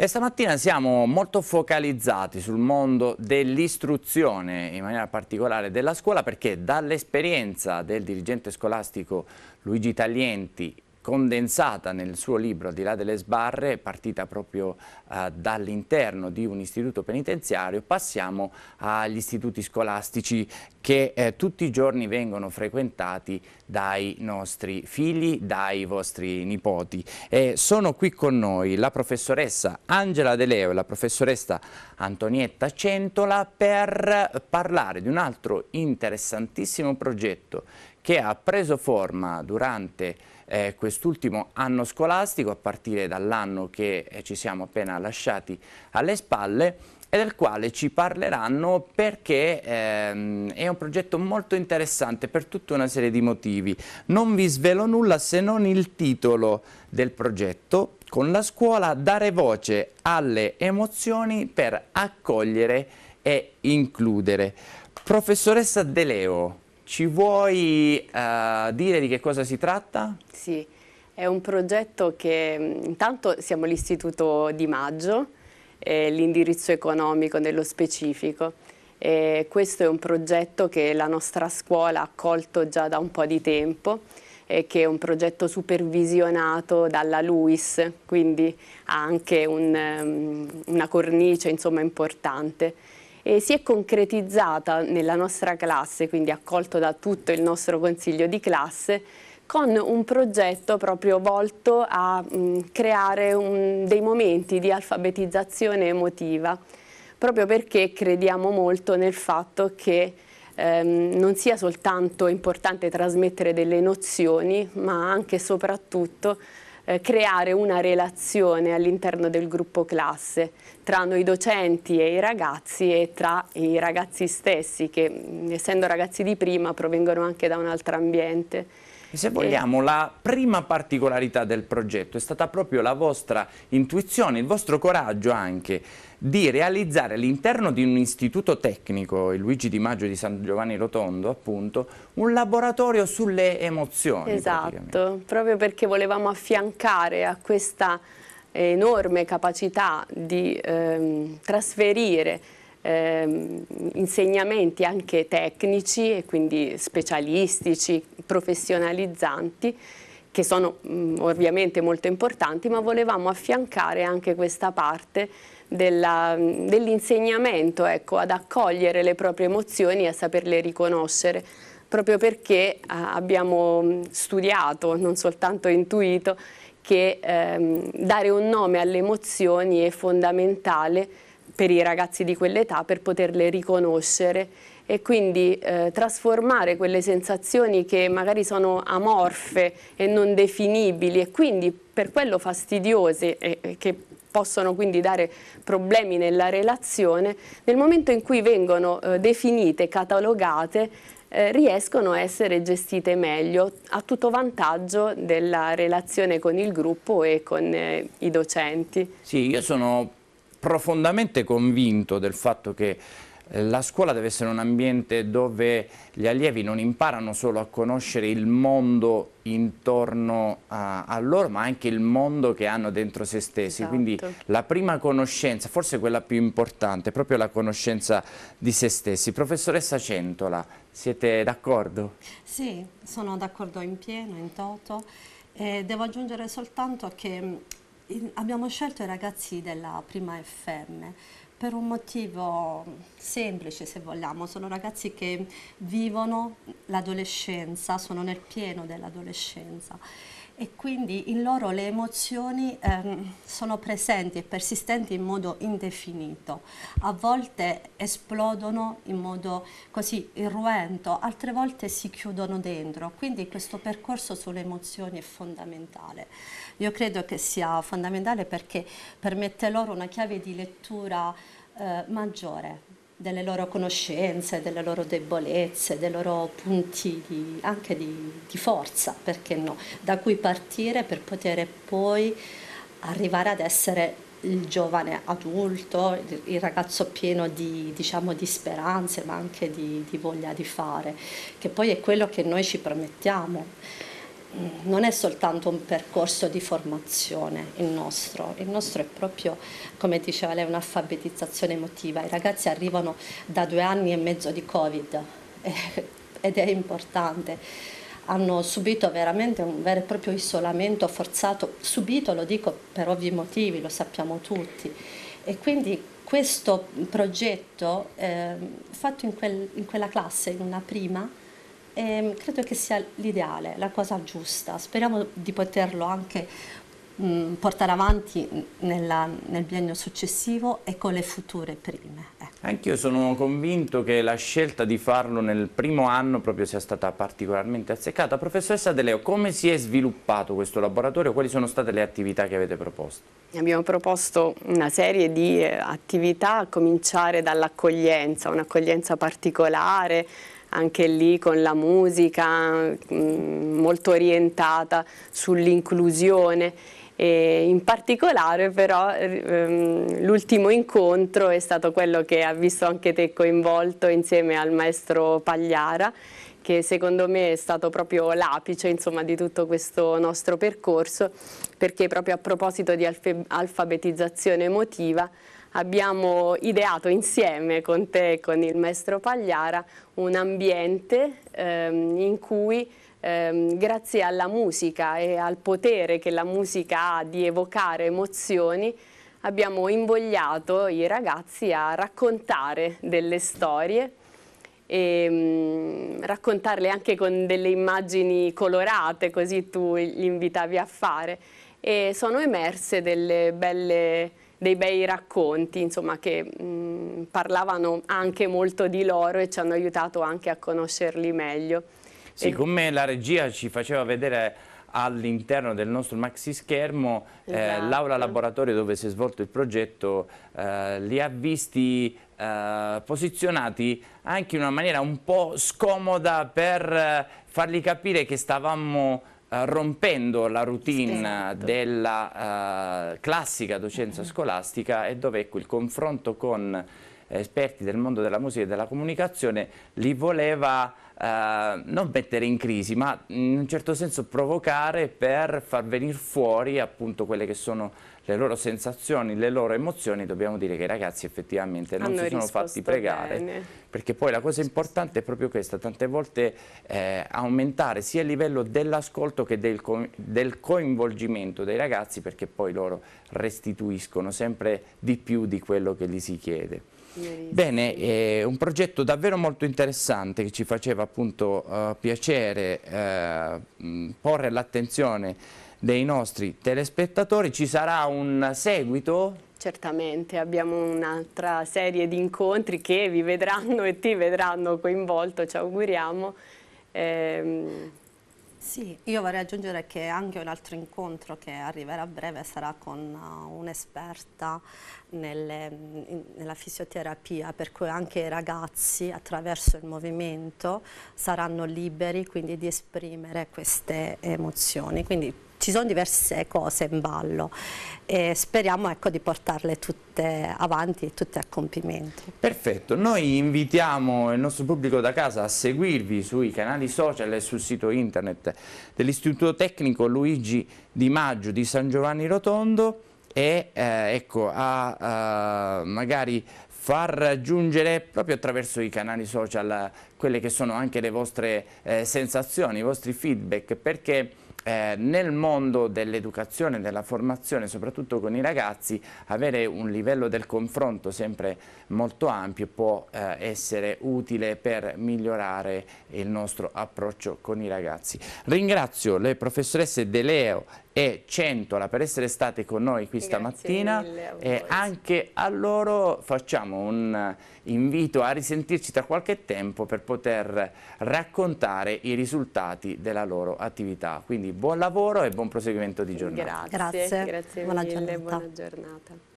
E stamattina siamo molto focalizzati sul mondo dell'istruzione, in maniera particolare della scuola, perché dall'esperienza del dirigente scolastico Luigi Taglienti condensata nel suo libro Al di là delle sbarre, partita proprio eh, dall'interno di un istituto penitenziario, passiamo agli istituti scolastici che eh, tutti i giorni vengono frequentati dai nostri figli, dai vostri nipoti. E sono qui con noi la professoressa Angela De Leo e la professoressa Antonietta Centola per parlare di un altro interessantissimo progetto che ha preso forma durante eh, quest'ultimo anno scolastico a partire dall'anno che eh, ci siamo appena lasciati alle spalle e del quale ci parleranno perché ehm, è un progetto molto interessante per tutta una serie di motivi. Non vi svelo nulla se non il titolo del progetto con la scuola dare voce alle emozioni per accogliere e includere. Professoressa De Leo, ci vuoi eh, dire di che cosa si tratta? Sì, è un progetto che mm, intanto siamo l'Istituto di Maggio, eh, l'indirizzo economico nello specifico. Eh, questo è un progetto che la nostra scuola ha accolto già da un po' di tempo e che è un progetto supervisionato dalla LUIS, quindi ha anche un, um, una cornice insomma, importante e si è concretizzata nella nostra classe, quindi accolto da tutto il nostro consiglio di classe, con un progetto proprio volto a mh, creare un, dei momenti di alfabetizzazione emotiva, proprio perché crediamo molto nel fatto che ehm, non sia soltanto importante trasmettere delle nozioni, ma anche e soprattutto eh, creare una relazione all'interno del gruppo classe tra noi docenti e i ragazzi e tra i ragazzi stessi che mm, essendo ragazzi di prima provengono anche da un altro ambiente se vogliamo, la prima particolarità del progetto è stata proprio la vostra intuizione, il vostro coraggio anche di realizzare all'interno di un istituto tecnico, il Luigi Di Maggio di San Giovanni Rotondo appunto, un laboratorio sulle emozioni. Esatto, proprio perché volevamo affiancare a questa enorme capacità di ehm, trasferire ehm, insegnamenti anche tecnici e quindi specialistici professionalizzanti che sono mh, mm, ovviamente molto importanti, ma volevamo affiancare anche questa parte mm, dell'insegnamento dell ecco, ad accogliere le proprie emozioni e a saperle riconoscere proprio perché ah, abbiamo mm, studiato, non soltanto intuito, che ehm, dare un nome alle emozioni è fondamentale per i ragazzi di quell'età per poterle riconoscere e quindi eh, trasformare quelle sensazioni che magari sono amorfe e non definibili e quindi per quello fastidiose e, e che possono quindi dare problemi nella relazione, nel momento in cui vengono eh, definite, catalogate, eh, riescono a essere gestite meglio a tutto vantaggio della relazione con il gruppo e con eh, i docenti. Sì, io sono profondamente convinto del fatto che la scuola deve essere un ambiente dove gli allievi non imparano solo a conoscere il mondo intorno a, a loro, ma anche il mondo che hanno dentro se stessi. Esatto. Quindi la prima conoscenza, forse quella più importante, è proprio la conoscenza di se stessi. Professoressa Centola, siete d'accordo? Sì, sono d'accordo in pieno, in toto. Eh, devo aggiungere soltanto che mm, abbiamo scelto i ragazzi della prima FM per un motivo semplice, se vogliamo, sono ragazzi che vivono l'adolescenza, sono nel pieno dell'adolescenza e quindi in loro le emozioni ehm, sono presenti e persistenti in modo indefinito, a volte esplodono in modo così irruento, altre volte si chiudono dentro, quindi questo percorso sulle emozioni è fondamentale. Io credo che sia fondamentale perché permette loro una chiave di lettura eh, maggiore delle loro conoscenze, delle loro debolezze, dei loro punti di, anche di, di, forza, perché no, da cui partire per poter poi arrivare ad essere il giovane adulto, il ragazzo pieno di, diciamo, di speranze ma anche di, di voglia di fare, che poi è quello che noi ci promettiamo. Mm, non è soltanto un percorso di formazione il nostro, il nostro è proprio, come diceva lei, un'alfabetizzazione emotiva. I ragazzi arrivano da due anni e mezzo di Covid eh, ed è importante. Hanno subito veramente un vero e proprio isolamento forzato, subito lo dico per ovvi motivi, lo sappiamo tutti. E quindi questo progetto eh, fatto in, quel, in quella classe, in una prima, e ehm, credo che sia l'ideale, la cosa giusta. Speriamo di poterlo anche mh, portare avanti nella, nel biennio successivo e con le future prime. Ecco. Anch'io sono convinto che la scelta di farlo nel primo anno proprio sia stata particolarmente azzeccata. Professoressa De Leo, come si è sviluppato questo laboratorio? Quali sono state le attività che avete proposto? Abbiamo proposto una serie di eh, attività a cominciare dall'accoglienza, un'accoglienza particolare, anche lì con la musica mm, molto orientata sull'inclusione e in particolare però ehm, l'ultimo incontro è stato quello che ha visto anche te coinvolto insieme al maestro Pagliara che secondo me è stato proprio l'apice di tutto questo nostro percorso perché proprio a proposito di alfabetizzazione emotiva abbiamo ideato insieme con te e con il maestro Pagliara un ambiente ehm, in cui ehm, grazie alla musica e al potere che la musica ha di evocare emozioni abbiamo invogliato i ragazzi a raccontare delle storie e mm, raccontarle anche con delle immagini colorate così tu li invitavi a fare e sono emerse delle belle dei bei racconti insomma, che mh, mm, parlavano anche molto di loro e ci hanno aiutato anche a conoscerli meglio. Sì, e... come la regia ci faceva vedere all'interno del nostro maxi schermo eh, esatto. eh, l'aula laboratorio dove si è svolto il progetto eh, li ha visti eh, posizionati anche in una maniera un po' scomoda per eh, fargli capire che stavamo eh, rompendo la routine esatto. della uh, classica docenza mm-hmm. scolastica e dove ecco, il confronto con eh, esperti del mondo della musica e della comunicazione li voleva eh, non mettere in crisi, ma in un certo senso provocare per far venire fuori appunto quelle che sono le loro sensazioni, le loro emozioni, dobbiamo dire che i ragazzi effettivamente non Hanno si sono fatti pregare, bene. perché poi la cosa importante è proprio questa, tante volte eh, aumentare sia il livello dell'ascolto che del, co del, coinvolgimento dei ragazzi, perché poi loro restituiscono sempre di più di quello che gli si chiede. Bene, è eh, un progetto davvero molto interessante che ci faceva appunto eh, piacere eh, mm, porre l'attenzione dei nostri telespettatori. Ci sarà un seguito? Certamente, abbiamo un'altra serie di incontri che vi vedranno e ti vedranno coinvolto, ci auguriamo. Eh, sì, io vorrei aggiungere che anche un altro incontro che arriverà a breve sarà con uh, un'esperta nella fisioterapia, per cui anche i ragazzi attraverso il movimento saranno liberi quindi di esprimere queste emozioni. Quindi ci sono diverse cose in ballo e speriamo ecco, di portarle tutte avanti e tutte a compimento. Perfetto, noi invitiamo il nostro pubblico da casa a seguirvi sui canali social e sul sito internet dell'Istituto Tecnico Luigi Di Maggio di San Giovanni Rotondo e eh, ecco, a, a magari far raggiungere proprio attraverso i canali social quelle che sono anche le vostre eh, sensazioni, i vostri feedback perché eh, nel mondo dell'educazione della formazione, soprattutto con i ragazzi, avere un livello del confronto sempre molto ampio può eh, essere utile per migliorare il nostro approccio con i ragazzi. Ringrazio le professoresse De Leo e Centola per essere state con noi qui Grazie stamattina e anche a loro facciamo un invito a risentirci tra qualche tempo per poter raccontare i risultati della loro attività. Quindi buon lavoro e buon proseguimento di giornata. Grazie, Grazie, Grazie buona, mille, giornata. buona giornata.